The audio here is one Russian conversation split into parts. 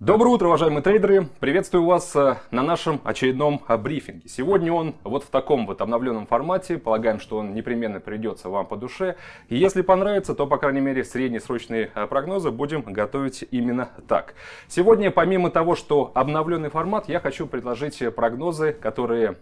Доброе утро, уважаемые трейдеры! Приветствую вас э, на нашем очередном э, брифинге. Сегодня он вот в таком вот обновленном формате. Полагаем, что он непременно придется вам по душе. И если понравится, то, по крайней мере, среднесрочные э, прогнозы будем готовить именно так. Сегодня, помимо того, что обновленный формат, я хочу предложить прогнозы, которые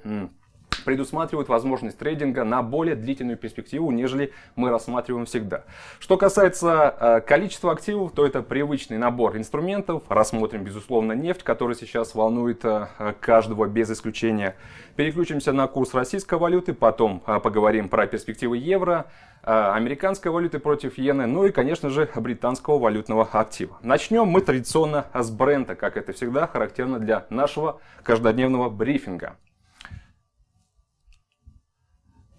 предусматривают возможность трейдинга на более длительную перспективу, нежели мы рассматриваем всегда. Что касается э, количества активов, то это привычный набор инструментов. Рассмотрим, безусловно, нефть, которая сейчас волнует э, каждого без исключения. Переключимся на курс российской валюты, потом э, поговорим про перспективы евро, американской валюты против иены, ну и, конечно же, британского валютного актива. Начнем мы традиционно с бренда, как это всегда характерно для нашего каждодневного брифинга.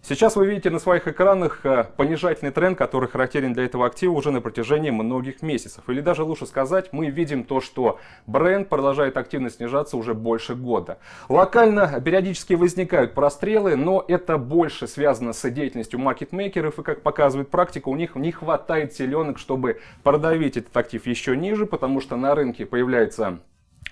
Сейчас вы видите на своих экранах э, понижательный тренд, который характерен для этого актива уже на протяжении многих месяцев. Или даже лучше сказать, мы видим то, что бренд продолжает активно снижаться уже больше года. Локально периодически возникают прострелы, но это больше связано с деятельностью маркетмейкеров. И как показывает практика, у них не хватает селенок, чтобы продавить этот актив еще ниже, потому что на рынке появляется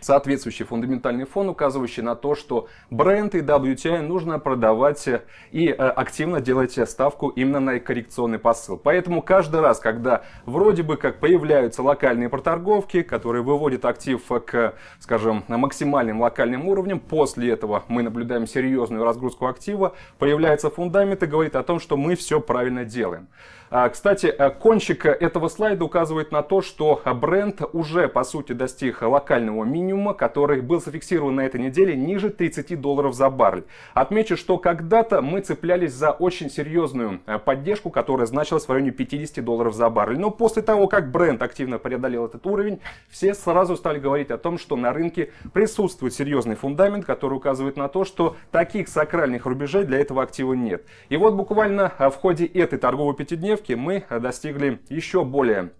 соответствующий фундаментальный фон, указывающий на то, что бренд и WTI нужно продавать и э, активно делать ставку именно на коррекционный посыл. Поэтому каждый раз, когда вроде бы как появляются локальные проторговки, которые выводят актив к, скажем, максимальным локальным уровням, после этого мы наблюдаем серьезную разгрузку актива, появляется фундамент и говорит о том, что мы все правильно делаем. А, кстати, э, кончик э, этого слайда указывает на то, что э, бренд уже, по сути, достиг локального минимума, который был зафиксирован на этой неделе ниже 30 долларов за баррель. Отмечу, что когда-то мы цеплялись за очень серьезную поддержку, которая значилась в районе 50 долларов за баррель. Но после того, как бренд активно преодолел этот уровень, все сразу стали говорить о том, что на рынке присутствует серьезный фундамент, который указывает на то, что таких сакральных рубежей для этого актива нет. И вот буквально в ходе этой торговой пятидневки отсевки мы достигли еще более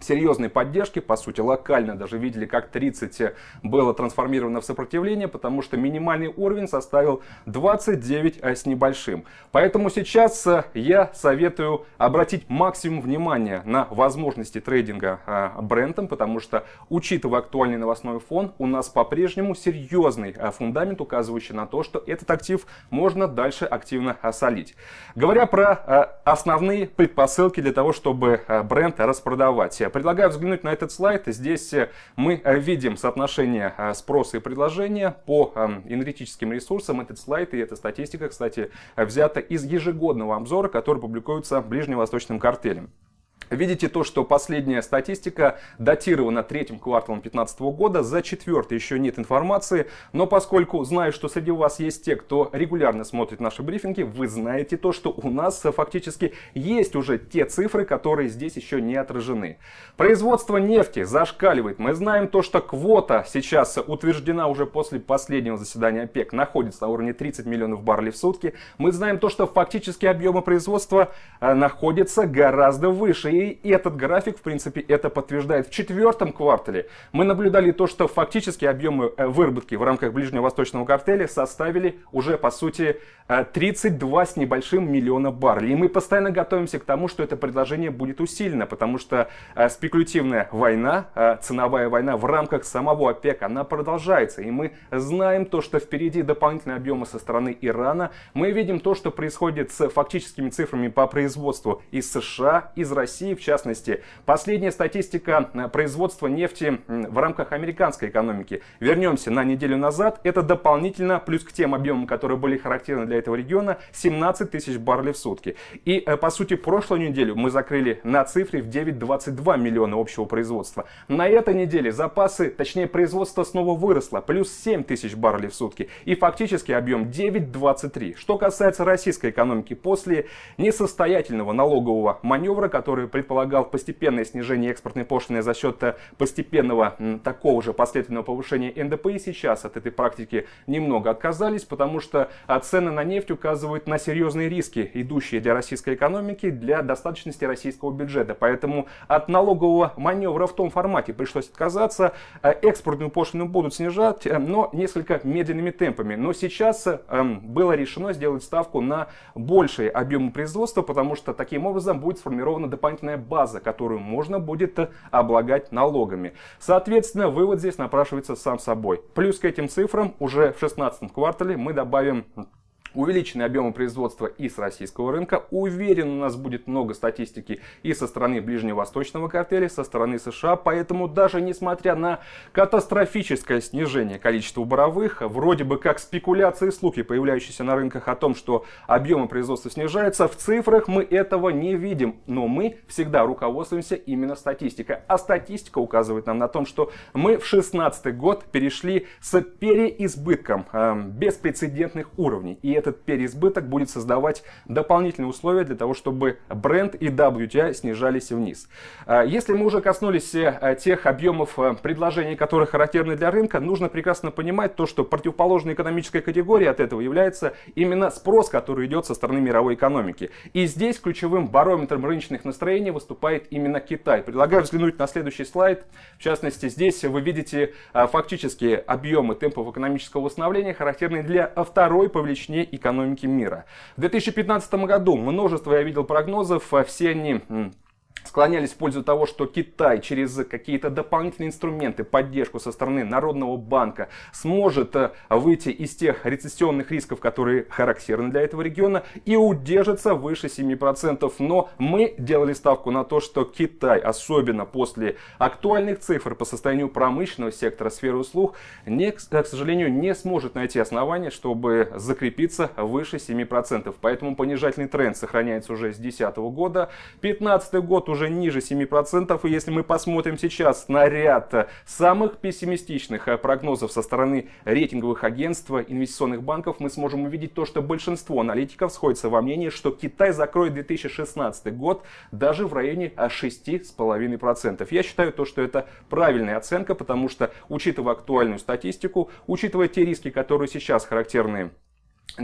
серьезной поддержки, по сути, локально даже видели, как 30 э, было трансформировано в сопротивление, потому что минимальный уровень составил 29 э, с небольшим. Поэтому сейчас э, я советую обратить максимум внимания на возможности трейдинга брендом, потому что, учитывая актуальный новостной фон, у нас по-прежнему серьезный фундамент, указывающий на то, что этот актив можно дальше активно осолить. Говоря про основные предпосылки для того, чтобы бренд распродавать предлагаю взглянуть на этот слайд. Здесь э, мы э, видим соотношение э, спроса и предложения по эм, энергетическим ресурсам. Этот слайд и эта статистика, кстати, взята из ежегодного обзора, который публикуется ближневосточным картелем. Видите то, что последняя статистика датирована третьим кварталом 2015 года, за четвертый еще нет информации, но поскольку знаю, что среди вас есть те, кто регулярно смотрит наши брифинги, вы знаете то, что у нас фактически есть уже те цифры, которые здесь еще не отражены. Производство нефти зашкаливает. Мы знаем то, что квота сейчас утверждена уже после последнего заседания ОПЕК, находится на уровне 30 миллионов баррелей в сутки. Мы знаем то, что фактически объемы производства э, находятся гораздо выше и этот график, в принципе, это подтверждает. В четвертом квартале мы наблюдали то, что фактически объемы э, выработки в рамках ближневосточного картеля составили уже, по сути, 32 э, с небольшим миллиона баррелей. И мы постоянно готовимся к тому, что это предложение будет усилено, потому что э, спекулятивная война, ценовая война в рамках самого ОПЕК, она продолжается. И мы знаем то, что впереди дополнительные объемы со стороны Ирана. Мы видим то, что происходит с фактическими цифрами по производству из США, из России России, в частности. Последняя статистика э, производства нефти в рамках американской экономики. Вернемся на неделю назад. Это дополнительно, плюс к тем объемам, которые были характерны для этого региона, 17 тысяч баррелей в сутки. И, э, по сути, прошлую неделю мы закрыли на цифре в 9,22 миллиона общего производства. На этой неделе запасы, точнее производство снова выросло, плюс 7 тысяч баррелей в сутки. И фактически объем 9,23. Что касается российской экономики, после несостоятельного налогового маневра, который предполагал постепенное снижение экспортной пошлины за счет э, постепенного такого же последовательного повышения НДП и Сейчас от этой практики немного отказались, потому что а, цены на нефть указывают на серьезные риски, идущие для российской экономики, для достаточности российского бюджета. Поэтому от налогового маневра в том формате пришлось отказаться. Э, экспортную пошлину будут снижать, э, но несколько медленными темпами. Но сейчас эм, было решено сделать ставку на большие объемы производства, потому что таким образом будет сформирована дополнительная наличная база, которую можно будет э, облагать налогами. Соответственно, вывод здесь напрашивается сам собой. Плюс к этим цифрам уже в 16 квартале мы добавим увеличенные объемы производства и с российского рынка. Уверен, у нас будет много статистики и со стороны ближневосточного картеля, со стороны США. Поэтому даже несмотря на катастрофическое снижение количества боровых, вроде бы как спекуляции и слухи, появляющиеся на рынках о том, что объемы производства снижаются, в цифрах мы этого не видим. Но мы всегда руководствуемся именно статистикой. А статистика указывает нам на том, что мы в 2016 год перешли с переизбытком э, беспрецедентных уровней. И этот переизбыток будет создавать дополнительные условия для того, чтобы бренд и WTI снижались вниз. А, если мы уже коснулись э, тех объемов э, предложений, которые характерны для рынка, нужно прекрасно понимать то, что противоположной экономической категорией от этого является именно спрос, который идет со стороны мировой экономики. И здесь ключевым барометром рыночных настроений выступает именно Китай. Предлагаю взглянуть на следующий слайд. В частности, здесь вы видите а, фактически объемы темпов экономического восстановления, характерные для второй по величине экономики мира. В 2015 году множество я видел прогнозов, а все они склонялись в пользу того, что Китай через какие-то дополнительные инструменты, поддержку со стороны Народного банка сможет э, выйти из тех рецессионных рисков, которые характерны для этого региона, и удержится выше 7%. Но мы делали ставку на то, что Китай, особенно после актуальных цифр по состоянию промышленного сектора сферы услуг, не, к э, сожалению, не сможет найти основания, чтобы закрепиться выше 7%. Поэтому понижательный тренд сохраняется уже с 2010 года. 2015 год уже ниже 7%. И если мы посмотрим сейчас на ряд самых пессимистичных э, прогнозов со стороны рейтинговых агентств, инвестиционных банков, мы сможем увидеть то, что большинство аналитиков сходится во мнении, что Китай закроет 2016 год даже в районе 6,5%. Э, Я считаю то, что это правильная оценка, потому что, учитывая актуальную статистику, учитывая те риски, которые сейчас характерны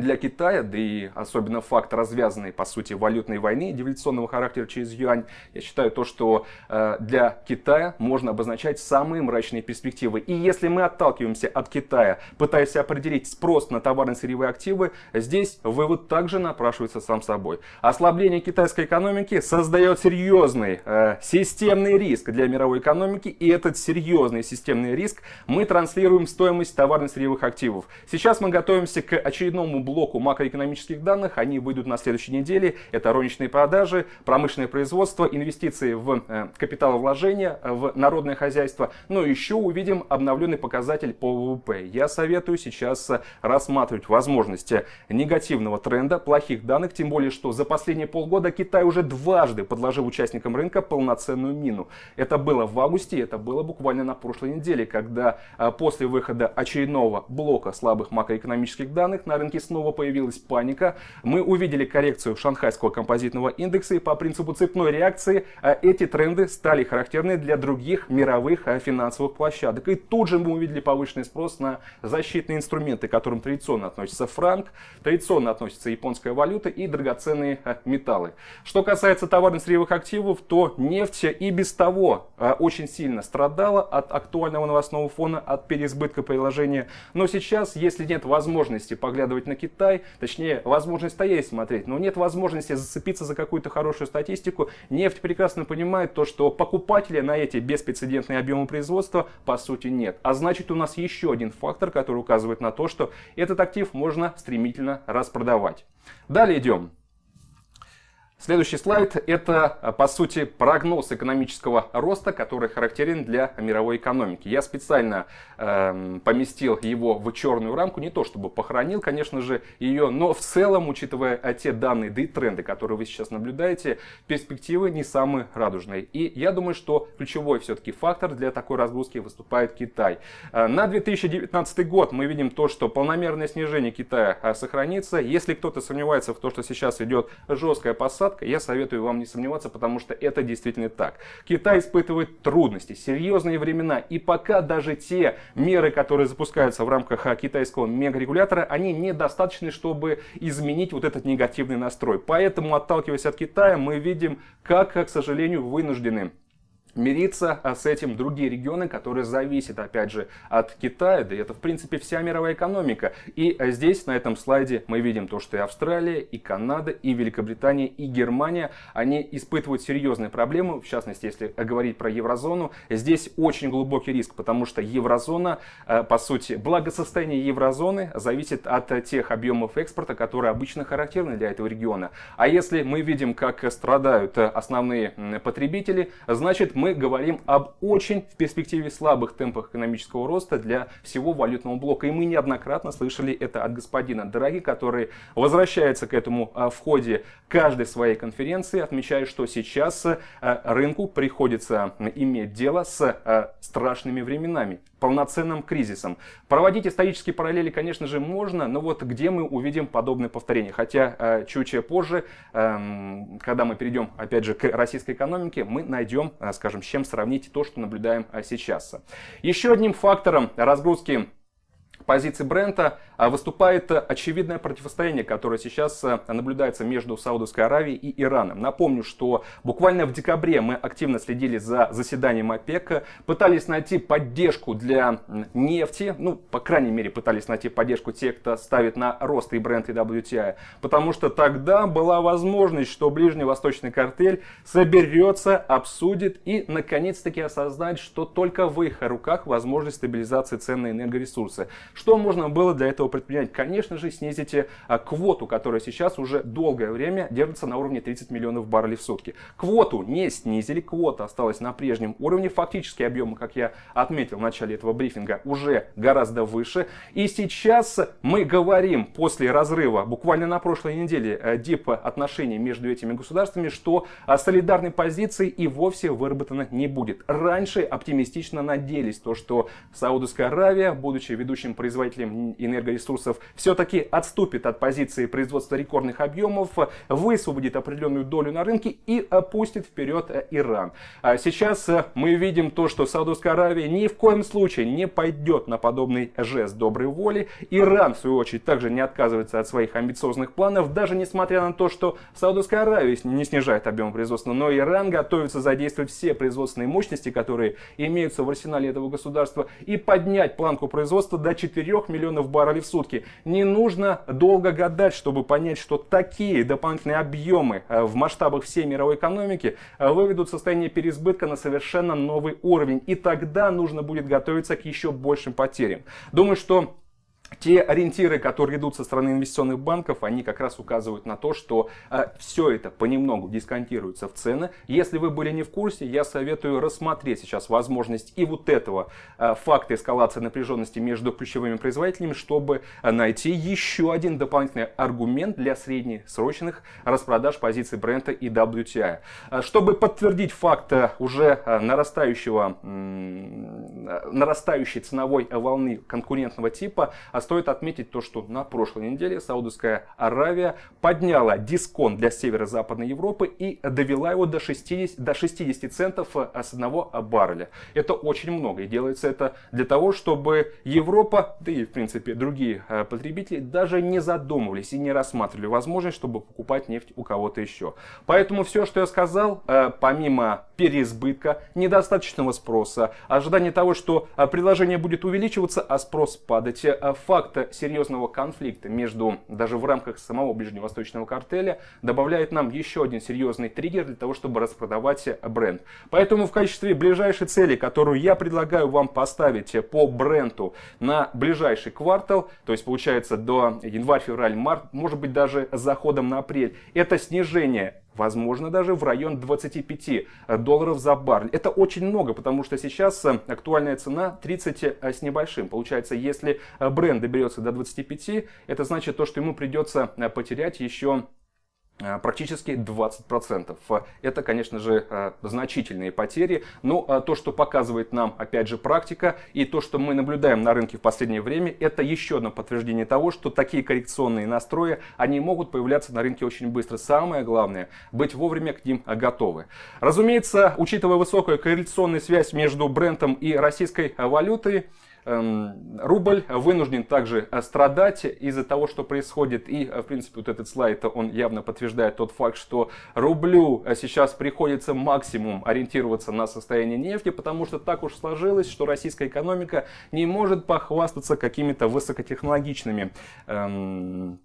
для Китая, да и особенно факт развязанной, по сути, валютной войны девальционного характера через юань, я считаю то, что э, для Китая можно обозначать самые мрачные перспективы. И если мы отталкиваемся от Китая, пытаясь определить спрос на товарно-сырьевые активы, здесь вывод также напрашивается сам собой. Ослабление китайской экономики создает серьезный э, системный риск для мировой экономики, и этот серьезный системный риск мы транслируем в стоимость товарно-сырьевых активов. Сейчас мы готовимся к очередному блоку макроэкономических данных. Они выйдут на следующей неделе. Это розничные продажи, промышленное производство, инвестиции в э, капиталовложения, э, в народное хозяйство. Но ну, еще увидим обновленный показатель по ВВП. Я советую сейчас э, рассматривать возможности негативного тренда, плохих данных, тем более, что за последние полгода Китай уже дважды подложил участникам рынка полноценную мину. Это было в августе, это было буквально на прошлой неделе, когда после выхода очередного блока слабых макроэкономических данных на рынке снова появилась паника. Мы увидели коррекцию шанхайского композитного индекса и по принципу цепной реакции а, эти тренды стали характерны для других мировых а, финансовых площадок. И тут же мы увидели повышенный спрос на защитные инструменты, к которым традиционно относится франк, традиционно относится японская валюта и драгоценные а, металлы. Что касается товарно-сырьевых активов, то нефть и без того очень сильно страдала от актуального новостного фона, от переизбытка приложения. Но сейчас, если нет возможности поглядывать на на Китай, точнее, возможность стоять смотреть, но нет возможности зацепиться за какую-то хорошую статистику. Нефть прекрасно понимает то, что покупателя на эти беспрецедентные объемы производства по сути нет. А значит, у нас еще один фактор, который указывает на то, что этот актив можно стремительно распродавать. Далее идем. Следующий слайд – это, э, по сути, прогноз экономического роста, который характерен для мировой экономики. Я специально э, поместил его в черную рамку, не то чтобы похоронил, конечно же, ее, но в целом, учитывая э, те данные, да и тренды, которые вы сейчас наблюдаете, перспективы не самые радужные. И я думаю, что ключевой все-таки фактор для такой разгрузки выступает Китай. Э, на 2019 год мы видим то, что полномерное снижение Китая сохранится. Если кто-то сомневается в том, что сейчас идет жесткая посадка, недостатка, я советую вам не сомневаться, потому что это действительно так. Китай испытывает трудности, серьезные времена, и пока даже те меры, которые запускаются в рамках а, китайского мегарегулятора, они недостаточны, чтобы изменить вот этот негативный настрой. Поэтому, отталкиваясь от Китая, мы видим, как, к сожалению, вынуждены мириться а с этим другие регионы, которые зависят, опять же, от Китая, да и это, в принципе, вся мировая экономика. И э, здесь, на этом слайде, мы видим то, что и Австралия, и Канада, и Великобритания, и Германия, они испытывают серьезные проблемы, в частности, если говорить про еврозону, здесь очень глубокий риск, потому что еврозона, э, по сути, благосостояние еврозоны зависит от э, тех объемов экспорта, которые обычно характерны для этого региона. А если мы видим, как страдают основные потребители, значит, мы мы говорим об очень в перспективе слабых темпах экономического роста для всего валютного блока. И мы неоднократно слышали это от господина Драги, который возвращается к этому а, в ходе каждой своей конференции, отмечая, что сейчас а, рынку приходится иметь дело с а, страшными временами полноценным кризисом. Проводить исторические параллели, конечно же, можно, но вот где мы увидим подобное повторение? Хотя э, чуть позже, эм, когда мы перейдем, опять же, к российской экономике, мы найдем, э, скажем, с чем сравнить то, что наблюдаем э, сейчас. Еще одним фактором разгрузки позиции Брента а, выступает э, очевидное противостояние, которое сейчас э, наблюдается между Саудовской Аравией и Ираном. Напомню, что буквально в декабре мы активно следили за заседанием ОПЕК, пытались найти поддержку для нефти, ну, по крайней мере, пытались найти поддержку те, кто ставит на рост и Брент, и WTI, потому что тогда была возможность, что ближневосточный картель соберется, обсудит и, наконец-таки, осознает, что только в их руках возможность стабилизации цен на энергоресурсы. Что можно было для этого предпринять? Конечно же, снизите а, квоту, которая сейчас уже долгое время держится на уровне 30 миллионов баррелей в сутки. Квоту не снизили, квота осталась на прежнем уровне. Фактически объемы, как я отметил в начале этого брифинга, уже гораздо выше. И сейчас мы говорим после разрыва, буквально на прошлой неделе, э, дипа отношений между этими государствами, что а, солидарной позиции и вовсе выработано не будет. Раньше оптимистично надеялись то, что Саудовская Аравия, будучи ведущим производителям энергоресурсов все-таки отступит от позиции производства рекордных объемов, высвободит определенную долю на рынке и опустит вперед э, Иран. А сейчас э, мы видим то, что Саудовская Аравия ни в коем случае не пойдет на подобный жест доброй воли. Иран, в свою очередь, также не отказывается от своих амбициозных планов, даже несмотря на то, что Саудовская Аравия не снижает объем производства, но Иран готовится задействовать все производственные мощности, которые имеются в арсенале этого государства, и поднять планку производства до 4 4 миллионов баррелей в сутки. Не нужно долго гадать, чтобы понять, что такие дополнительные объемы э, в масштабах всей мировой экономики э, выведут состояние переизбытка на совершенно новый уровень. И тогда нужно будет готовиться к еще большим потерям. Думаю, что те ориентиры, которые идут со стороны инвестиционных банков, они как раз указывают на то, что э, все это понемногу дисконтируется в цены. Если вы были не в курсе, я советую рассмотреть сейчас возможность и вот этого э, факта эскалации напряженности между ключевыми производителями, чтобы э, найти еще один дополнительный аргумент для среднесрочных распродаж позиций бренда и WTI. Э, чтобы подтвердить факт э, уже нарастающего, нарастающей ценовой волны конкурентного типа, Стоит отметить то, что на прошлой неделе Саудовская Аравия подняла дисконт для северо-западной Европы и довела его до 60, до 60 центов э, с одного барреля. Это очень много и делается это для того, чтобы Европа, да и в принципе другие э, потребители даже не задумывались и не рассматривали возможность, чтобы покупать нефть у кого-то еще. Поэтому все, что я сказал, э, помимо переизбытка, недостаточного спроса, ожидания того, что предложение будет увеличиваться, а спрос падать, факт факта серьезного конфликта между, даже в рамках самого ближневосточного картеля, добавляет нам еще один серьезный триггер для того, чтобы распродавать э, бренд. Поэтому в качестве ближайшей цели, которую я предлагаю вам поставить э, по бренду на ближайший квартал, то есть получается до январь, февраль, март, может быть даже заходом на апрель, это снижение возможно, даже в район 25 э, долларов за баррель. Это очень много, потому что сейчас э, актуальная цена 30 э, с небольшим. Получается, если бренд доберется до 25, это значит то, что ему придется потерять еще Э, практически 20%. Э, это, конечно же, э, значительные потери, но ну, а то, что показывает нам, опять же, практика, и то, что мы наблюдаем на рынке в последнее время, это еще одно подтверждение того, что такие коррекционные настрои, они могут появляться на рынке очень быстро. Самое главное, быть вовремя к ним готовы. Разумеется, учитывая высокую корреляционную связь между брендом и российской валютой, Эм, рубль вынужден также э, страдать из-за того, что происходит. И, э, в принципе, вот этот слайд, он явно подтверждает тот факт, что рублю э, сейчас приходится максимум ориентироваться на состояние нефти, потому что так уж сложилось, что российская экономика не может похвастаться какими-то высокотехнологичными эм,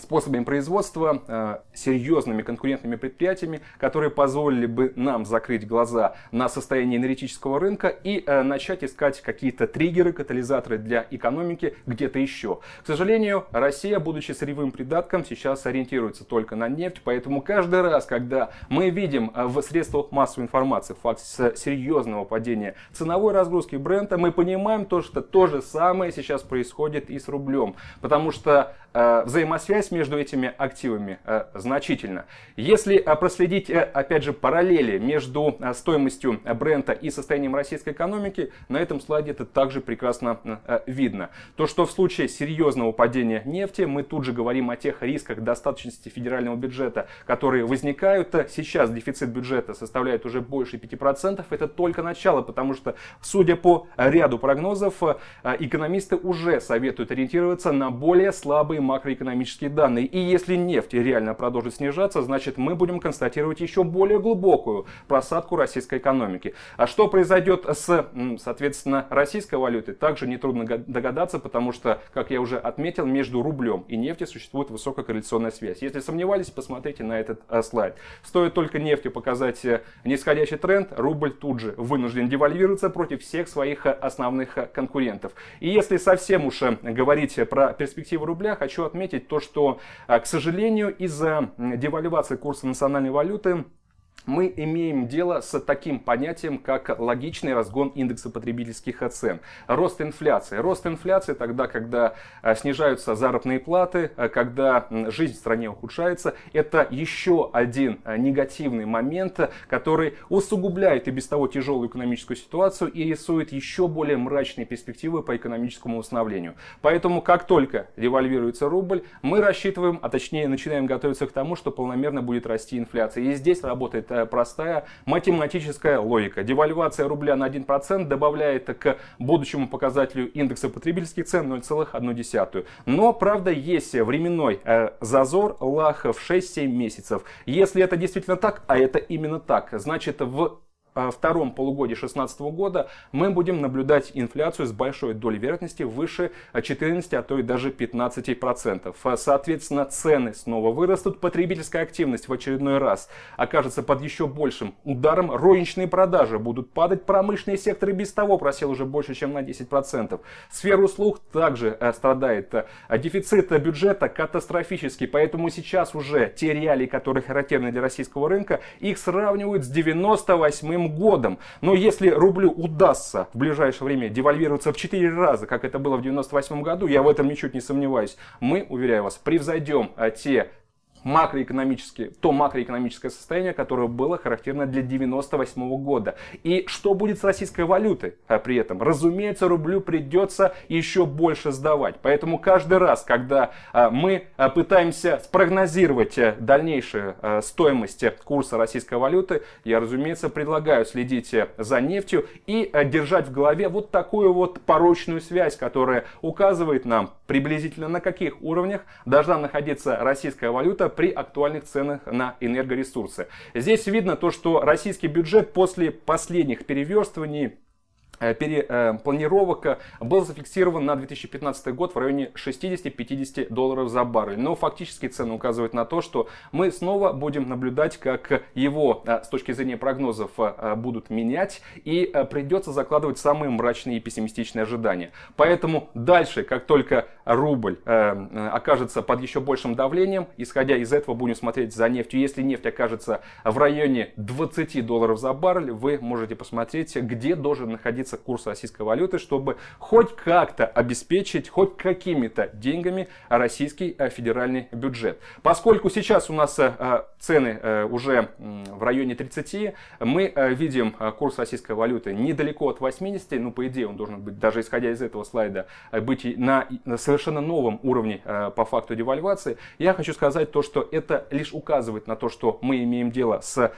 способами производства, э, серьезными конкурентными предприятиями, которые позволили бы нам закрыть глаза на состояние энергетического рынка и э, начать искать какие-то триггеры, катализаторы для экономики где-то еще. К сожалению, Россия, будучи сырьевым придатком, сейчас ориентируется только на нефть, поэтому каждый раз, когда мы видим э, в средствах массовой информации факт серьезного падения ценовой разгрузки бренда, мы понимаем то, что то же самое сейчас происходит и с рублем, потому что Э, взаимосвязь между этими активами э, значительна. Если э, проследить, опять же, параллели между стоимостью бренда и состоянием российской экономики, на этом слайде это также прекрасно видно. То, что в случае серьезного падения нефти, мы тут же говорим о тех рисках достаточности федерального бюджета, которые возникают. Сейчас дефицит бюджета составляет уже больше 5%. Это только начало, потому что, судя по ряду прогнозов, экономисты уже советуют ориентироваться на более слабые макроэкономические данные. И если нефть реально продолжит снижаться, значит мы будем констатировать еще более глубокую просадку российской экономики. А что произойдет с, соответственно, российской валютой, также нетрудно догадаться, потому что, как я уже отметил, между рублем и нефтью существует высококорреляционная связь. Если сомневались, посмотрите на этот э, слайд. Стоит только нефти показать э, нисходящий тренд, рубль тут же вынужден девальвироваться против всех своих э, основных конкурентов. И если совсем уж говорить про перспективы рубля, хочу хочу отметить то, что, э, к сожалению, из-за девальвации курса национальной валюты мы имеем дело с таким понятием, как логичный разгон индекса потребительских цен, Рост инфляции. Рост инфляции тогда, когда э, снижаются заработные платы, э, когда жизнь в стране ухудшается, это еще один э, негативный момент, который усугубляет и без того тяжелую экономическую ситуацию и рисует еще более мрачные перспективы по экономическому восстановлению. Поэтому как только девальвируется рубль, мы рассчитываем, а точнее начинаем готовиться к тому, что полномерно будет расти инфляция. И здесь работает простая математическая логика. Девальвация рубля на 1% добавляет к будущему показателю индекса потребительских цен 0,1. Но, правда, есть временной э, зазор лаха в 6-7 месяцев. Если это действительно так, а это именно так, значит в а, втором полугодии 2016 года мы будем наблюдать инфляцию с большой долей вероятности выше 14, а то и даже 15%. А, соответственно, цены снова вырастут, потребительская активность в очередной раз окажется под еще большим ударом, розничные продажи будут падать, промышленный сектор и без того просел уже больше, чем на 10%. Сфера услуг также э, страдает. А, дефицит бюджета катастрофический, поэтому сейчас уже те реалии, которые характерны для российского рынка, их сравнивают с 98 каждым годом. Но если рублю удастся в ближайшее время девальвироваться в 4 раза, как это было в 1998 году, я в этом ничуть не сомневаюсь, мы, уверяю вас, превзойдем а, те макроэкономические, то макроэкономическое состояние, которое было характерно для 98 года. И что будет с российской валютой а при этом? Разумеется, рублю придется еще больше сдавать. Поэтому каждый раз, когда а, мы а, пытаемся спрогнозировать э, дальнейшие э, стоимости курса российской валюты, я, разумеется, предлагаю следить э, за нефтью и держать в голове вот такую вот порочную связь, которая указывает нам приблизительно на каких уровнях должна находиться российская валюта при актуальных ценах на энергоресурсы. Здесь видно то, что российский бюджет после последних переверстываний Э, перепланировок э, был зафиксирован на 2015 год в районе 60-50 долларов за баррель. Но фактически цены указывают на то, что мы снова будем наблюдать, как его э, с точки зрения прогнозов будут менять и придется закладывать самые мрачные и пессимистичные ожидания. Поэтому дальше, как только рубль окажется под еще большим давлением, исходя из этого будем смотреть за нефтью. Если нефть окажется в районе 20 долларов за баррель, вы можете посмотреть, где должен находиться курса, курса российской валюты, чтобы хоть как-то обеспечить хоть какими-то деньгами российский э, федеральный бюджет. Поскольку сейчас у нас э, э, цены уже в районе 30, мы видим курс российской валюты недалеко от 80, ну по идее он должен быть, даже исходя из этого слайда, быть на совершенно новом уровне по факту девальвации. Я хочу сказать то, что это лишь указывает на то, что мы имеем дело с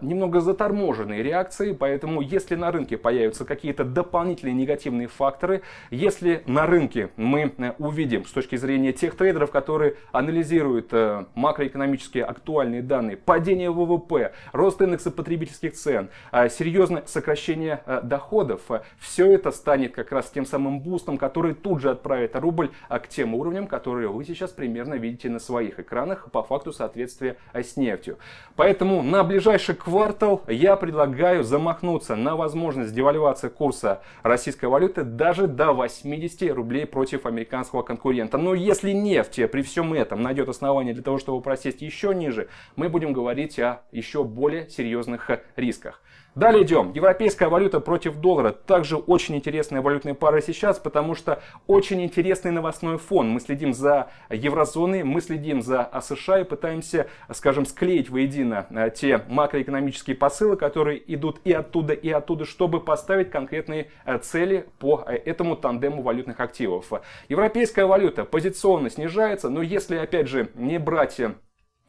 немного заторможенной реакцией, поэтому если на рынке появятся какие-то какие-то дополнительные негативные факторы, если на рынке мы э, увидим с точки зрения тех трейдеров, которые анализируют э, макроэкономические актуальные данные, падение ВВП, рост индекса потребительских цен, э, серьезное сокращение доходов, все это станет как раз тем самым бустом, который тут же отправит рубль к тем уровням, которые вы сейчас примерно видите на своих экранах по факту соответствия с нефтью. Поэтому на ближайший квартал я предлагаю замахнуться на возможность девальвации курса российской валюты даже до 80 рублей против американского конкурента. Но если нефть при всем этом найдет основание для того, чтобы просесть еще ниже, мы будем говорить о еще более серьезных э, рисках. Далее идем. Европейская валюта против доллара. Также очень интересная валютная пара сейчас, потому что очень интересный новостной фон. Мы следим за еврозоной, мы следим за США и пытаемся, скажем, склеить воедино э, те макроэкономические посылы, которые идут и оттуда, и оттуда, чтобы поставить конкретные э, цели по э, этому тандему валютных активов. Европейская валюта позиционно снижается, но если, опять же, не брать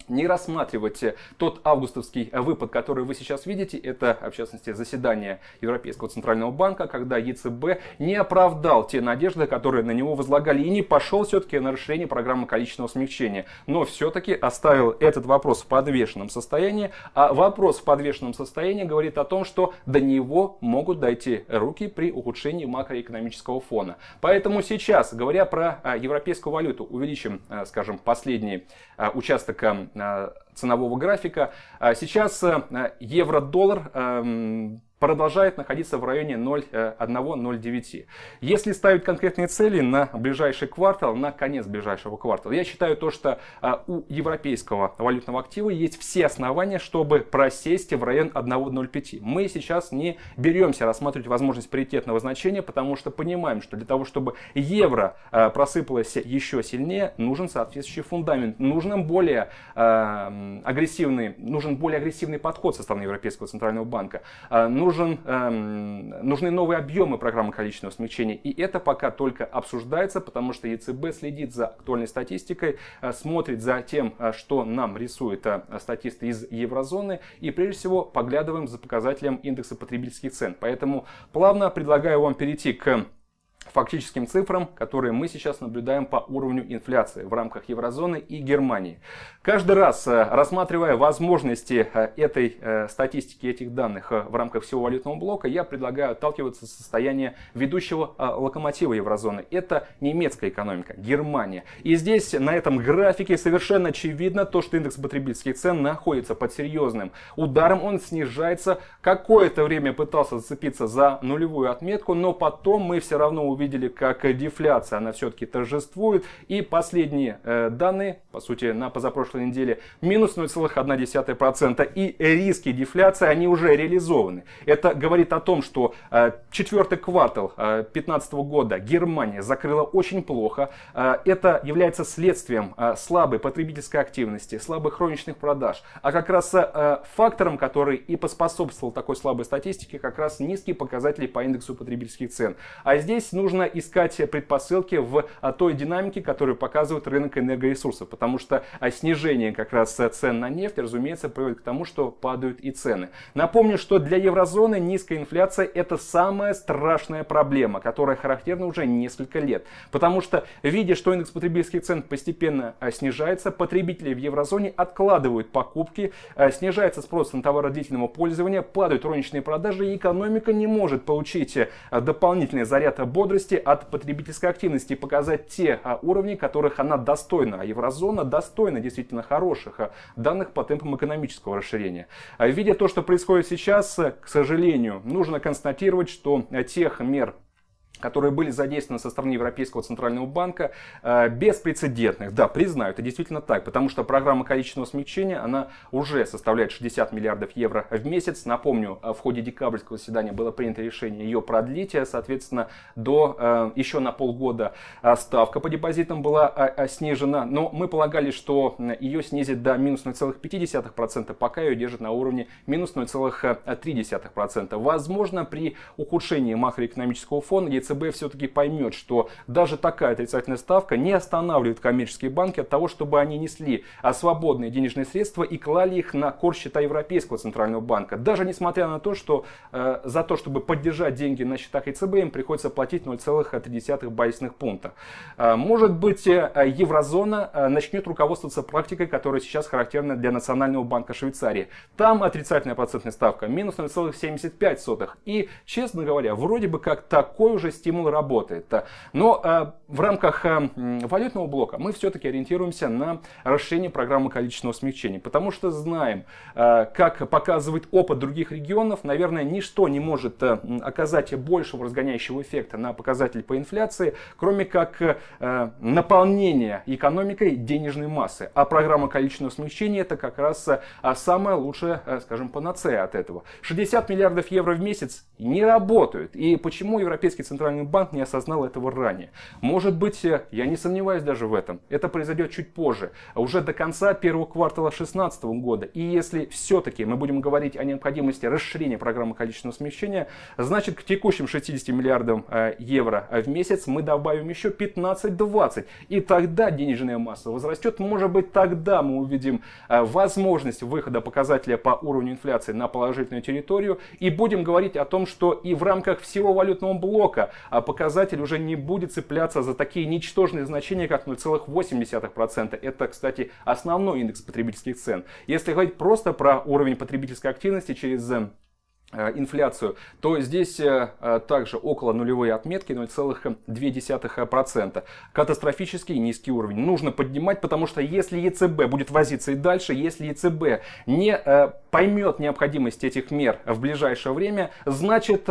не рассматривать тот августовский э, выпад, который вы сейчас видите, это, а, в частности, заседание Европейского Центрального Банка, когда ЕЦБ не оправдал те надежды, которые на него возлагали, и не пошел все-таки на расширение программы количественного смягчения, но все-таки оставил этот вопрос в подвешенном состоянии, а вопрос в подвешенном состоянии говорит о том, что до него могут дойти руки при ухудшении макроэкономического фона. Поэтому сейчас, говоря про а, европейскую валюту, увеличим, а, скажем, последний участок ценового графика. А сейчас э, евро-доллар эм, продолжает находиться в районе 0,1-0,9. Э, Если ставить конкретные цели на ближайший квартал, на конец ближайшего квартала, я считаю то, что а, у европейского валютного актива есть все основания, чтобы просесть в район 1,05. Мы сейчас не беремся рассматривать возможность приоритетного значения, потому что понимаем, что для того, чтобы евро а, просыпалось еще сильнее, нужен соответствующий фундамент, нужен более а, агрессивный, нужен более агрессивный подход со стороны Европейского центрального банка, нужен нужен, эм, нужны новые объемы программы количественного смягчения. И это пока только обсуждается, потому что ЕЦБ следит за актуальной статистикой, э, смотрит за тем, э, что нам рисуют э, статисты из еврозоны. И прежде всего поглядываем за показателем индекса потребительских цен. Поэтому плавно предлагаю вам перейти к фактическим цифрам, которые мы сейчас наблюдаем по уровню инфляции в рамках еврозоны и Германии. Каждый раз, э, рассматривая возможности э, этой э, статистики, этих данных в рамках всего валютного блока, я предлагаю отталкиваться от состояния ведущего локомотива еврозоны. Это немецкая экономика, Германия. И здесь, на этом графике, совершенно очевидно то, что индекс потребительских цен находится под серьезным ударом. Он снижается. Какое-то время пытался зацепиться за нулевую отметку, но потом мы все равно увидели, как дефляция, она все-таки торжествует. И последние э, данные, по сути, на позапрошлой неделе, минус 0,1%. И риски дефляции, они уже реализованы. Это говорит о том, что э, четвертый квартал 2015 э, года Германия закрыла очень плохо. Э, это является следствием э, слабой потребительской активности, слабых хроничных продаж. А как раз э, фактором, который и поспособствовал такой слабой статистике, как раз низкие показатели по индексу потребительских цен. А здесь ну, нужно искать предпосылки в а, той динамике, которую показывает рынок энергоресурсов, потому что а, снижение как раз э, цен на нефть, разумеется, приводит к тому, что падают и цены. Напомню, что для еврозоны низкая инфляция – это самая страшная проблема, которая характерна уже несколько лет, потому что, видя, что индекс потребительских цен постепенно а, снижается, потребители в еврозоне откладывают покупки, снижается спрос на товары длительного пользования, падают розничные продажи, и экономика не может получить э, дополнительный заряд бодрости, мудрости от потребительской активности и показать те а, уровни, которых она достойна. А еврозона достойна действительно хороших а, данных по темпам экономического расширения. А Видя то, что происходит сейчас, к сожалению, нужно констатировать, что а, тех мер которые были задействованы со стороны Европейского Центрального Банка, э, беспрецедентных. Да, признаю, это действительно так, потому что программа количественного смягчения, она уже составляет 60 миллиардов евро в месяц. Напомню, э, в ходе декабрьского заседания было принято решение ее продлития, э, соответственно, до еще на полгода ставка по депозитам была снижена, но мы полагали, что ее снизит до минус 0,5%, пока ее держит на уровне минус 0,3%. Возможно, при ухудшении макроэкономического фона ЦБ все-таки поймет, что даже такая отрицательная ставка не останавливает коммерческие банки от того, чтобы они несли а, свободные денежные средства и клали их на кор Европейского Центрального Банка. Даже несмотря на то, что э, за то, чтобы поддержать деньги на счетах ЕЦБ, им приходится платить 0,3 базисных пункта. Э, может быть, э, еврозона э, начнет руководствоваться практикой, которая сейчас характерна для Национального банка Швейцарии. Там отрицательная процентная ставка минус 0,75. И, честно говоря, вроде бы как такой уже стимул работает. Э, но э, в рамках э, валютного блока мы все-таки ориентируемся на расширение программы количественного смягчения, потому что знаем, как показывает опыт других регионов, наверное, ничто не может оказать большего разгоняющего эффекта на показатель по инфляции, кроме как наполнение экономикой денежной массы. А программа количественного смягчения это как раз самая лучшая, скажем, панацея от этого. 60 миллиардов евро в месяц не работают. И почему Европейский центральный Центральный банк не осознал этого ранее. Может быть, э, я не сомневаюсь даже в этом, это произойдет чуть позже, а уже до конца первого квартала 2016 года. И если все-таки мы будем говорить о необходимости расширения программы количественного смещения, значит к текущим 60 миллиардам э, евро э, в месяц мы добавим еще 15-20. И тогда денежная масса возрастет. Может быть, тогда мы увидим возможность выхода показателя по уровню инфляции на положительную территорию и будем говорить о том, что и в рамках всего валютного блока а показатель уже не будет цепляться за такие ничтожные значения, как 0,8%. Это, кстати, основной индекс потребительских цен. Если говорить просто про уровень потребительской активности через э, Э, инфляцию, то здесь э, э, также около нулевой отметки 0,2%. Катастрофический низкий уровень. Нужно поднимать, потому что если ЕЦБ будет возиться и дальше, если ЕЦБ не поймет необходимость этих мер в ближайшее время, значит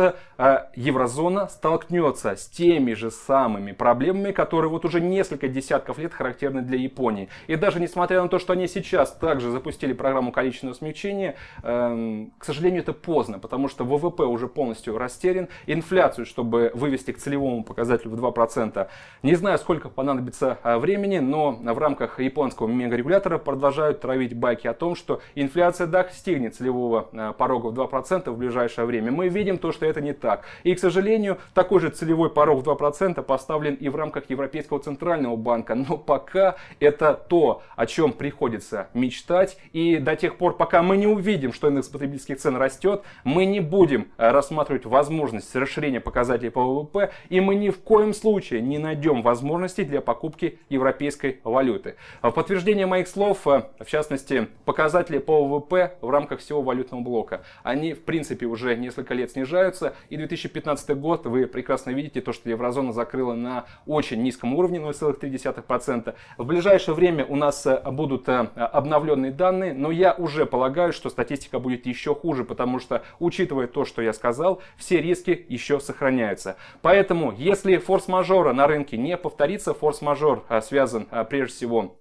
еврозона столкнется с теми же самыми проблемами, которые вот уже несколько десятков лет характерны для Японии. И даже несмотря на то, что они сейчас также запустили программу количественного смягчения, эм, к сожалению, это поздно, потому что ВВП уже полностью растерян. Инфляцию, чтобы вывести к целевому показателю в 2%, не знаю, сколько понадобится а, времени, но в рамках японского мегарегулятора продолжают травить байки о том, что инфляция достигнет целевого а, порога в 2% в ближайшее время. Мы видим то, что это не так. И, к сожалению, такой же целевой порог в 2% поставлен и в рамках Европейского центрального банка. Но пока это то, о чем приходится мечтать. И до тех пор, пока мы не увидим, что индекс потребительских цен растет, мы мы не будем э, рассматривать возможность расширения показателей по ВВП, и мы ни в коем случае не найдем возможности для покупки европейской валюты. В подтверждение моих слов, э, в частности, показатели по ВВП в рамках всего валютного блока, они в принципе уже несколько лет снижаются, и 2015 год, вы прекрасно видите то, что еврозона закрыла на очень низком уровне 0,3%. В ближайшее время у нас э, будут обновленные данные, но я уже полагаю, что статистика будет еще хуже, потому что у учитывая то, что я сказал, все риски еще сохраняются. Поэтому, если форс-мажора на рынке не повторится, форс-мажор а, связан а, прежде всего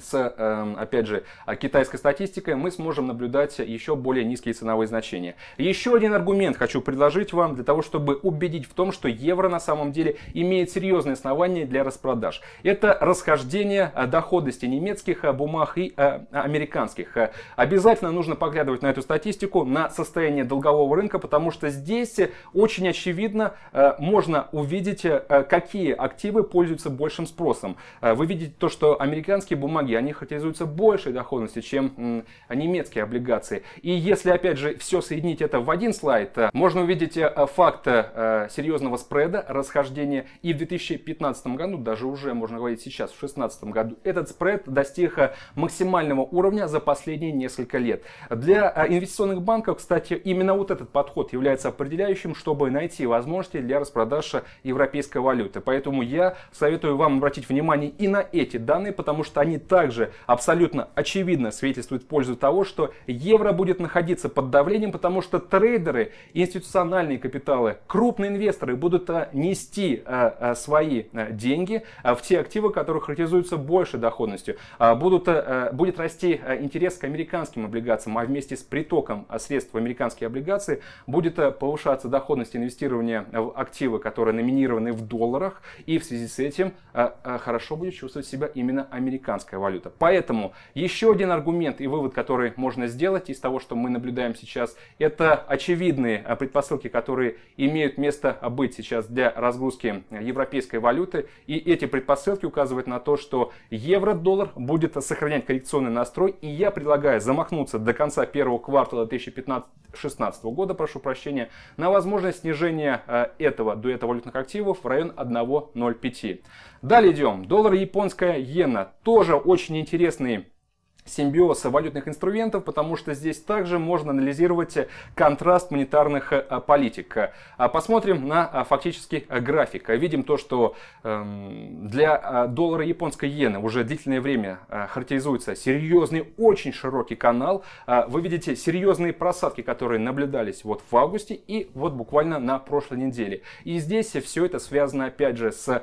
с, эм, опять же, а, китайской статистикой, мы сможем наблюдать еще более низкие ценовые значения. Еще один аргумент хочу предложить вам для того, чтобы убедить в том, что евро на самом деле имеет серьезные основания для распродаж. Это расхождение а, доходности немецких а, бумаг и американских. Обязательно нужно поглядывать на эту статистику, на состояние долгового рынка, потому что здесь очень очевидно можно увидеть, какие активы пользуются большим спросом. Вы видите то, что американские бумаги бумаги, они характеризуются большей доходностью, чем немецкие облигации. И если, опять же, все соединить это в один слайд, э, можно увидеть э, факт э, серьезного спреда, расхождения. И в 2015 году, даже уже можно говорить сейчас, в 2016 году, этот спред достиг максимального уровня за последние несколько лет. Для инвестиционных банков, кстати, именно вот этот подход является определяющим, чтобы найти возможности для распродажи европейской валюты. Поэтому я советую вам обратить внимание и на эти данные, потому что они так также абсолютно очевидно свидетельствует в пользу того, что евро будет находиться под давлением, потому что трейдеры, институциональные капиталы, крупные инвесторы будут а, нести а, а, свои деньги в те активы, которые характеризуются большей доходностью. Будут, будет расти интерес к американским облигациям, а вместе с притоком средств в американские облигации будет повышаться доходность инвестирования в активы, которые номинированы в долларах, и в связи с этим хорошо будет чувствовать себя именно американская валюта. Поэтому еще один аргумент и вывод, который можно сделать из того, что мы наблюдаем сейчас, это очевидные э, предпосылки, которые имеют место быть сейчас для разгрузки э, европейской валюты. И эти предпосылки указывают на то, что евро-доллар будет сохранять коррекционный настрой. И я предлагаю замахнуться до конца первого квартала 2015-2016 года, прошу прощения, на возможность снижения э, этого дуэта валютных активов в район 1.05. Далее идем. Доллар, японская иена. Тоже очень интересный симбиоса валютных инструментов, потому что здесь также можно анализировать э, контраст монетарных э, политик. А посмотрим на а, фактически э, график. Видим то, что эм, для а, доллара японской иены уже длительное время характеризуется серьезный, очень широкий канал. Вы видите серьезные просадки, которые наблюдались вот в августе и вот буквально на прошлой неделе. И здесь все это связано опять же с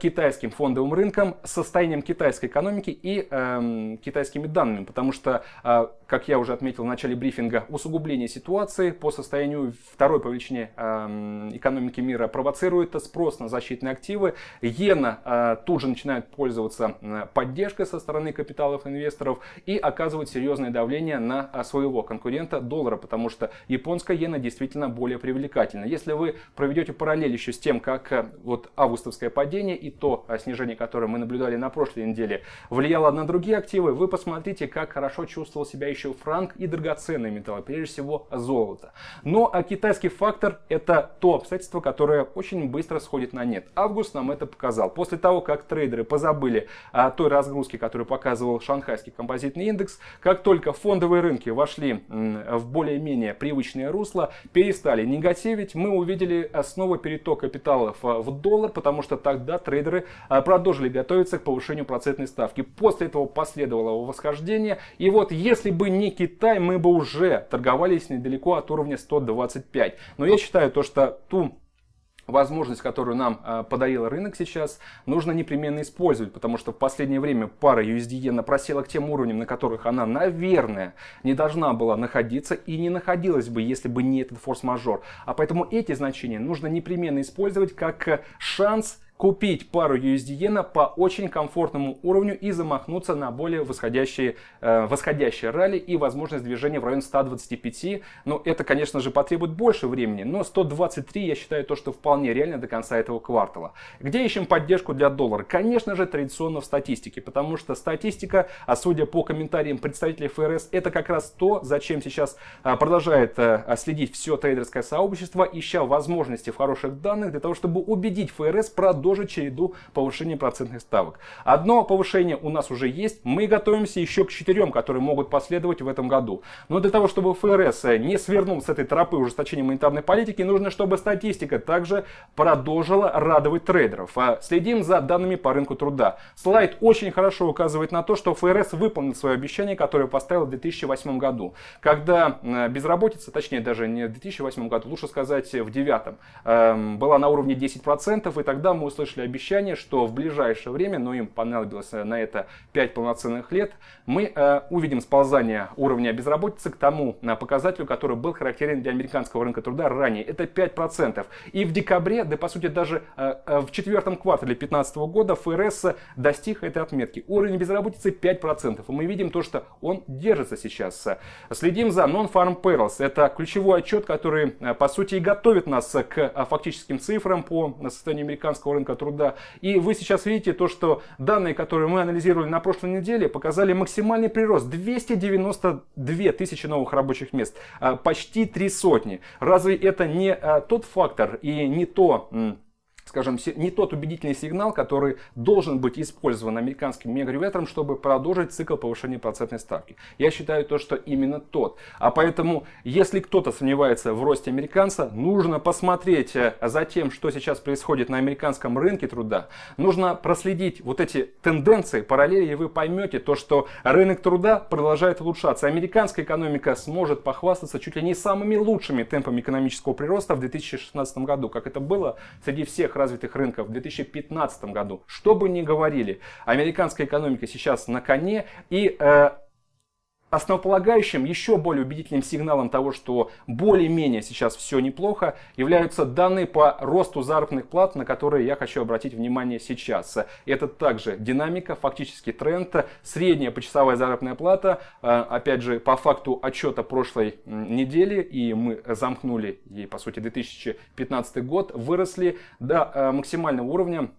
китайским фондовым рынком, состоянием китайской экономики и эм, китайскими данными, потому что, а, как я уже отметил в начале брифинга, усугубление ситуации по состоянию второй по величине а, экономики мира провоцирует спрос на защитные активы. Иена а, тут же начинает пользоваться поддержкой со стороны капиталов инвесторов и оказывает серьезное давление на своего конкурента доллара, потому что японская иена действительно более привлекательна. Если вы проведете параллель еще с тем, как вот августовское падение и то снижение, которое мы наблюдали на прошлой неделе, влияло на другие активы, вы посмотрите Посмотрите, как хорошо чувствовал себя еще франк и драгоценные металлы, прежде всего золото. Но а китайский фактор – это то обстоятельство, которое очень быстро сходит на нет. Август нам это показал. После того, как трейдеры позабыли о той разгрузке, которую показывал шанхайский композитный индекс, как только фондовые рынки вошли в более-менее привычное русло, перестали негативить, мы увидели снова переток капиталов а, в доллар, потому что тогда трейдеры а, продолжили готовиться к повышению процентной ставки. После этого последовало восхождение происхождения. И вот если бы не Китай, мы бы уже торговались недалеко от уровня 125. Но я считаю то, что ту возможность, которую нам э, подарил рынок сейчас, нужно непременно использовать, потому что в последнее время пара USD-иена e просела к тем уровням, на которых она, наверное, не должна была находиться и не находилась бы, если бы не этот форс-мажор. А поэтому эти значения нужно непременно использовать как э, шанс купить пару USDN по очень комфортному уровню и замахнуться на более восходящие, э, восходящие ралли и возможность движения в район 125. Но это, конечно же, потребует больше времени, но 123 я считаю то, что вполне реально до конца этого квартала. Где ищем поддержку для доллара? Конечно же, традиционно в статистике, потому что статистика, а судя по комментариям представителей ФРС, это как раз то, зачем сейчас э, продолжает э, следить все трейдерское сообщество, ища возможности в хороших данных для того, чтобы убедить ФРС продолжить тоже череду повышения процентных ставок. Одно повышение у нас уже есть, мы готовимся еще к четырем, которые могут последовать в этом году. Но для того, чтобы ФРС э, не свернул с этой тропы ужесточения монетарной политики, нужно, чтобы статистика также продолжила радовать трейдеров. А следим за данными по рынку труда. Слайд очень хорошо указывает на то, что ФРС выполнил свое обещание, которое поставил в 2008 году, когда э, безработица, точнее даже не в 2008 году, лучше сказать в 2009, эм, была на уровне 10%, и тогда мы услышали услышали обещание, что в ближайшее время, но им понадобилось э, на это 5 полноценных лет, мы э, увидим сползание уровня безработицы к тому э, показателю, который был характерен для американского рынка труда ранее. Это 5%. И в декабре, да по сути даже э, э в четвертом квартале 2015 года ФРС э, достиг этой отметки. Уровень безработицы 5%. И мы видим то, что он держится сейчас. Следим за Non-Farm Payrolls. Это ключевой отчет, который, по сути, и готовит нас к фактическим цифрам по состоянию американского рынка рынка труда. И вы сейчас видите то, что данные, которые мы анализировали на прошлой неделе, показали максимальный прирост 292 тысячи новых рабочих мест, а, почти три сотни. Разве это не а, тот фактор и не то скажем, не тот убедительный сигнал, который должен быть использован американским мегрегулятором, чтобы продолжить цикл повышения процентной ставки. Я считаю то, что именно тот. А поэтому, если кто-то сомневается в росте американца, нужно посмотреть э, за тем, что сейчас происходит на американском рынке труда. Нужно проследить вот эти тенденции, параллели, и вы поймете то, что рынок труда продолжает улучшаться. Американская экономика сможет похвастаться чуть ли не самыми лучшими темпами экономического прироста в 2016 году, как это было среди всех развитых рынков в 2015 году. Что бы ни говорили, американская экономика сейчас на коне и э, основополагающим, еще более убедительным сигналом того, что более-менее сейчас все неплохо, являются данные по росту заработных плат, на которые я хочу обратить внимание сейчас. Это также динамика, фактически тренд, средняя почасовая заработная плата, э, опять же, по факту отчета прошлой недели, и мы замкнули ей, по сути, 2015 год, выросли до э, максимального уровня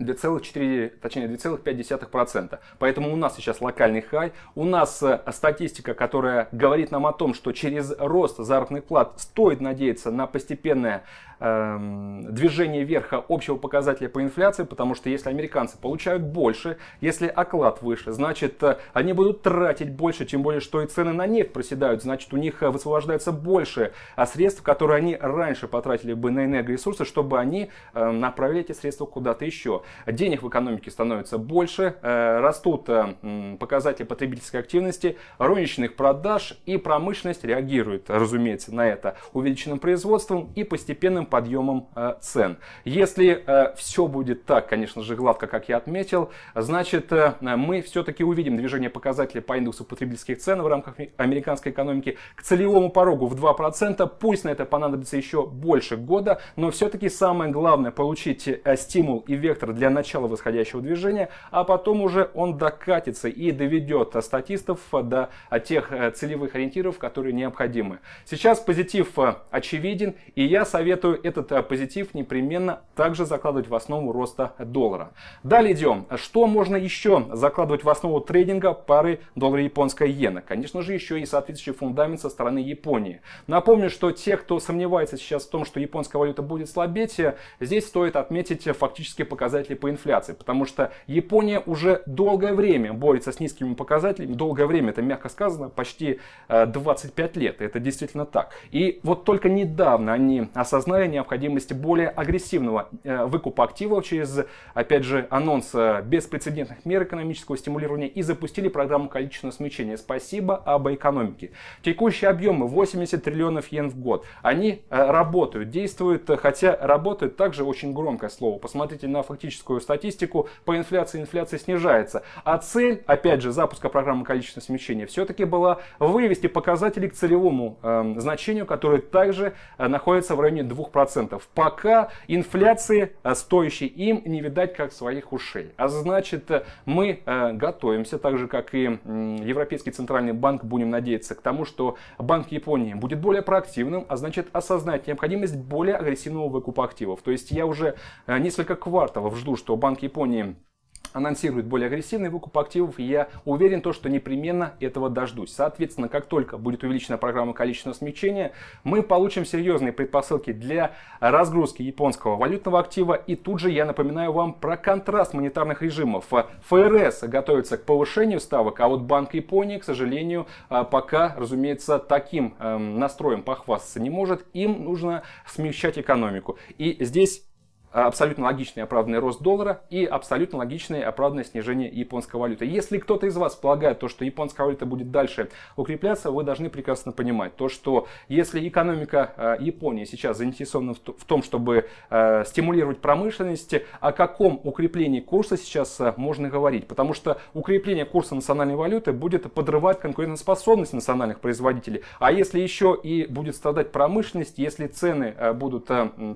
2,4, точнее 2,5%. Поэтому у нас сейчас локальный хай. У нас э, статистика, которая говорит нам о том, что через рост заработных плат стоит надеяться на постепенное эм, движение верха общего показателя по инфляции, потому что если американцы получают больше, если оклад выше, значит э, они будут тратить больше, тем более что и цены на нефть проседают, значит у них э, высвобождается больше средств, которые они раньше потратили бы на энергоресурсы, чтобы они э, направили эти средства куда-то еще денег в экономике становится больше, э, растут э, показатели потребительской активности, розничных продаж и промышленность реагирует, разумеется, на это увеличенным производством и постепенным подъемом э, цен. Если все будет так, конечно же, гладко, как я отметил, значит, мы все-таки увидим движение показателей по индексу потребительских цен в рамках американской экономики к целевому порогу в 2%. Пусть на это понадобится еще больше года, но все-таки самое главное получить стимул и вектор для начала восходящего движения, а потом уже он докатится и доведет статистов э, до э, тех э, целевых ориентиров, которые необходимы. Сейчас позитив очевиден, и я советую этот позитив непременно также закладывать в основу роста доллара. Далее идем. Что можно еще закладывать в основу трейдинга пары доллара-японская иена? Конечно же, еще и соответствующий фундамент со стороны Японии. Напомню, что те, кто сомневается сейчас в том, что японская валюта будет слабеть, здесь стоит отметить фактически показатель показатели по инфляции, потому что Япония уже долгое время борется с низкими показателями, долгое время, это мягко сказано, почти 25 э, лет, это действительно так. И вот только недавно они осознали необходимость более агрессивного э, выкупа активов через, опять же, анонс э, беспрецедентных мер экономического стимулирования и запустили программу количественного смещения «Спасибо об экономике». Текущие объемы 80 триллионов йен в год. Они работают, действуют, хотя работают также очень громкое слово. Посмотрите на фактически статистическую статистику по инфляции, инфляция снижается. А цель, опять же, запуска программы количественного смещения все-таки была вывести показатели к целевому э, значению, которое также э, находится в районе 2%. Пока инфляции, э, стоящей им, не видать как своих ушей. А значит, э, мы э, готовимся, так же как и э, Европейский Центральный банк, будем надеяться к тому, что Банк Японии будет более проактивным, а значит осознать необходимость более агрессивного выкупа активов. То есть я уже э, несколько кварталов жду, что Банк Японии анонсирует более агрессивный выкуп активов, и я уверен, то, что непременно этого дождусь. Соответственно, как только будет увеличена программа количественного смягчения, мы получим серьезные предпосылки для разгрузки японского валютного актива. И тут же я напоминаю вам про контраст монетарных режимов. ФРС готовится к повышению ставок, а вот Банк Японии, к сожалению, а, пока, разумеется, таким эм, настроем похвастаться не может. Им нужно смягчать экономику. И здесь абсолютно логичный и оправданный рост доллара и абсолютно логичное и оправданное снижение японской валюты. Если кто-то из вас полагает то, что японская валюта будет дальше укрепляться, вы должны прекрасно понимать то, что если экономика э, Японии сейчас заинтересована в том, чтобы э, стимулировать промышленность, о каком укреплении курса сейчас э, можно говорить? Потому что укрепление курса национальной валюты будет подрывать конкурентоспособность национальных производителей. А если еще и будет страдать промышленность, если цены будут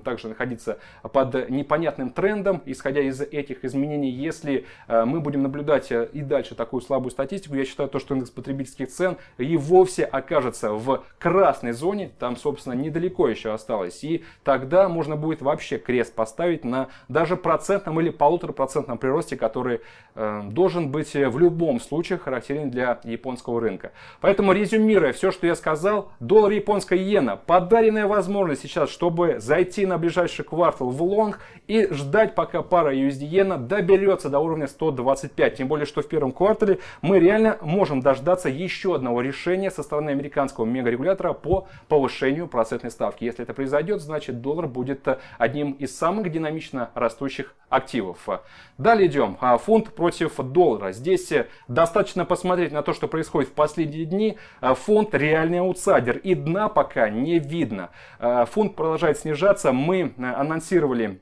также находиться под непонятным трендом, исходя из этих изменений, если э, мы будем наблюдать э, и дальше такую слабую статистику, я считаю, то, что индекс потребительских цен и вовсе окажется в красной зоне, там, собственно, недалеко еще осталось, и тогда можно будет вообще крест поставить на даже процентном или полуторапроцентном приросте, который э, должен быть в любом случае характерен для японского рынка. Поэтому, резюмируя все, что я сказал, доллар японская иена, подаренная возможность сейчас, чтобы зайти на ближайший квартал в лонг, и ждать, пока пара USD-иена доберется до уровня 125. Тем более, что в первом квартале мы реально можем дождаться еще одного решения со стороны американского мегарегулятора по повышению процентной ставки. Если это произойдет, значит доллар будет э, одним из самых динамично растущих активов. Далее идем. А, фунт против доллара. Здесь э, достаточно посмотреть на то, что происходит в последние дни. А, фунт реальный аутсайдер и дна пока не видно. А, фунт продолжает снижаться. Мы э, анонсировали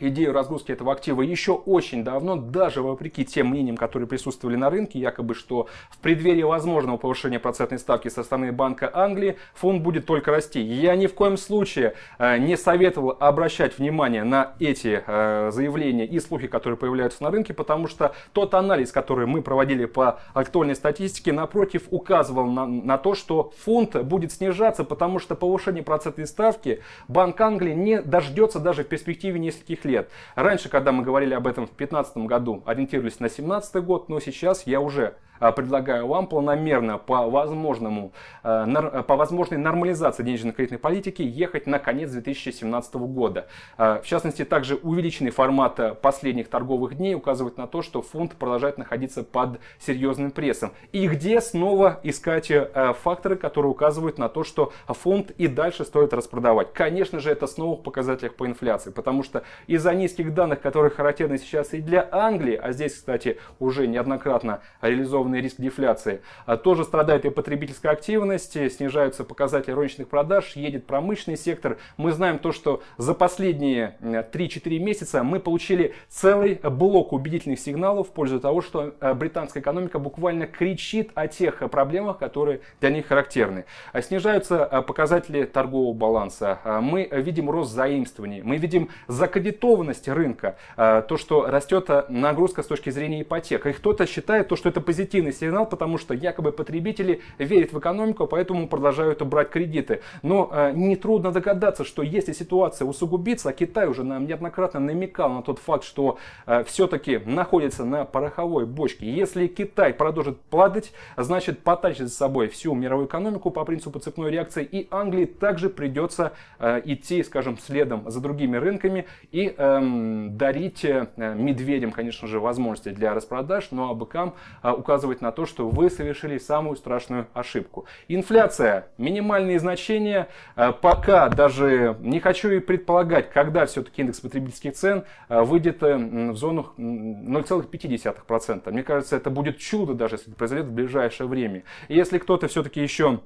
идею разгрузки этого актива еще очень давно, даже вопреки тем мнениям, которые присутствовали на рынке, якобы, что в преддверии возможного повышения процентной ставки со стороны Банка Англии фунт будет только расти. Я ни в коем случае э, не советовал обращать внимание на эти э, заявления и слухи, которые появляются на рынке, потому что тот анализ, который мы проводили по актуальной статистике, напротив, указывал на, на то, что фунт будет снижаться, потому что повышение процентной ставки Банк Англии не дождется даже в перспективе нескольких лет. Раньше, когда мы говорили об этом в 2015 году, ориентировались на 2017 год, но сейчас я уже а, предлагаю вам планомерно по, возможному, э, по возможной нормализации денежно-кредитной политики ехать на конец 2017 года. А, в частности, также увеличенный формат э, последних торговых дней указывает на то, что фунт продолжает находиться под серьезным прессом. И где снова искать э, факторы, которые указывают на то, что фунт и дальше стоит распродавать. Конечно же, это снова в показателях по инфляции, потому что из-за низких данных, которые характерны сейчас и для Англии, а здесь, кстати, уже неоднократно реализован повышенный риск дефляции. А, тоже страдает и потребительская активность, снижаются показатели розничных продаж, едет промышленный сектор. Мы знаем то, что за последние 3-4 месяца мы получили целый блок убедительных сигналов в пользу того, что э, британская экономика буквально кричит о тех э, проблемах, которые для них характерны. А, снижаются э, показатели торгового баланса. А, мы видим рост заимствований, мы видим закредитованность рынка, то, что растет нагрузка с точки зрения ипотек. И кто-то считает то, что это позитивно негативный сигнал, потому что якобы потребители верят в экономику, поэтому продолжают брать кредиты. Но э, нетрудно догадаться, что если ситуация усугубится, а Китай уже нам неоднократно намекал на тот факт, что э, все-таки находится на пороховой бочке. Если Китай продолжит падать, значит потащит за собой всю мировую экономику по принципу цепной реакции, и Англии также придется э, идти, скажем, следом за другими рынками и эм, дарить э, медведям, конечно же, возможности для распродаж, но ну, а быкам э, указывать указывать на то, что вы совершили самую страшную ошибку. Инфляция, минимальные значения, э, пока даже не хочу и предполагать, когда все-таки индекс потребительских цен э, выйдет э, в зону 0,5%. Мне кажется, это будет чудо даже, если это произойдет в ближайшее время. И если кто-то все-таки еще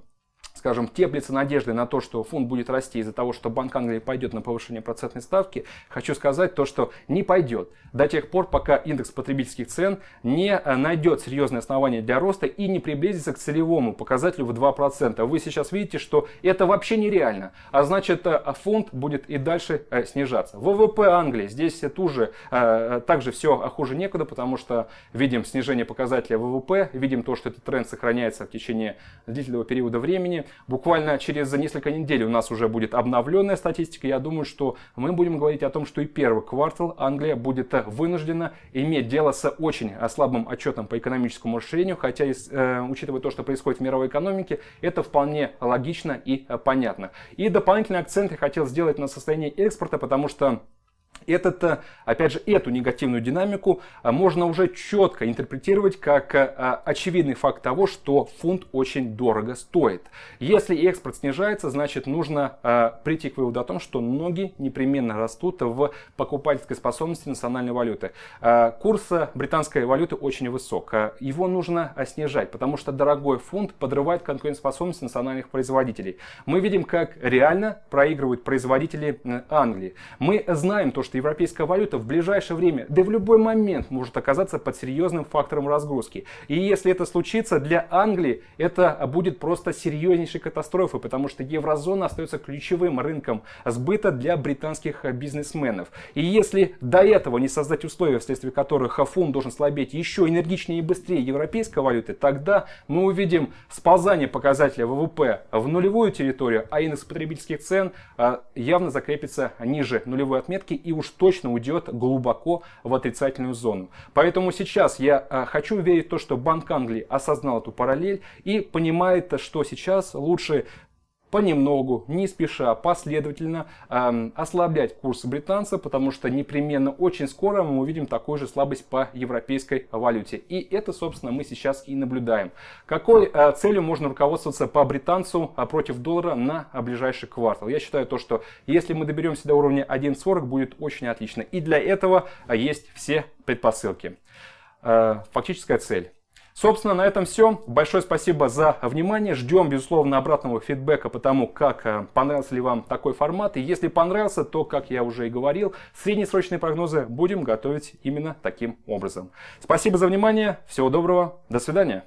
скажем, теплится надежды на то, что фунт будет расти из-за того, что Банк Англии пойдет на повышение процентной ставки, хочу сказать то, что не пойдет до тех пор, пока индекс потребительских цен не э, найдет серьезные основания для роста и не приблизится к целевому показателю в 2%. Вы сейчас видите, что это вообще нереально, а значит э, фунт будет и дальше э, снижаться. ВВП Англии здесь тоже, также все а хуже некуда, потому что видим снижение показателя ВВП, видим то, что этот тренд сохраняется в течение длительного периода времени, Буквально через несколько недель у нас уже будет обновленная статистика. Я думаю, что мы будем говорить о том, что и первый квартал Англия будет э, вынуждена иметь дело с очень э, слабым отчетом по экономическому расширению, хотя, э, учитывая то, что происходит в мировой экономике, это вполне логично и э, понятно. И дополнительный акцент я хотел сделать на состоянии экспорта, потому что этот, э, опять же, эту негативную динамику э, можно уже четко интерпретировать как э, очевидный факт того, что фунт очень дорого стоит. Если экспорт снижается, значит нужно прийти к выводу о том, что ноги непременно растут в покупательской способности национальной валюты. Курс британской валюты очень высок. Его нужно снижать, потому что дорогой фунт подрывает конкурентоспособность национальных производителей. Мы видим, как реально проигрывают производители Англии. Мы знаем то, что что европейская валюта в ближайшее время, да в любой момент, может оказаться под серьезным фактором разгрузки. И если это случится, для Англии это будет просто серьезнейшей катастрофой, потому что еврозона остается ключевым рынком сбыта для британских э, бизнесменов. И если до этого не создать условия, вследствие которых фунт должен слабеть еще энергичнее и быстрее европейской валюты, тогда мы увидим сползание показателя ВВП в нулевую территорию, а индекс потребительских цен э, явно закрепится ниже нулевой отметки и уже уж точно уйдет глубоко в отрицательную зону. Поэтому сейчас я э, хочу верить в то, что Банк Англии осознал эту параллель и понимает, что сейчас лучше понемногу, не спеша, последовательно эм, ослаблять курс британца, потому что непременно очень скоро мы увидим такую же слабость по европейской валюте. И это, собственно, мы сейчас и наблюдаем. Какой э, целью можно руководствоваться по британцу а против доллара на ближайший квартал? Я считаю то, что если мы доберемся до уровня 1.40, будет очень отлично. И для этого э, есть все предпосылки. Э, фактическая цель Собственно, на этом все. Большое спасибо за внимание. Ждем, безусловно, обратного фидбэка по тому, как э, понравился ли вам такой формат. И если понравился, то, как я уже и говорил, среднесрочные прогнозы будем готовить именно таким образом. Спасибо за внимание. Всего доброго. До свидания.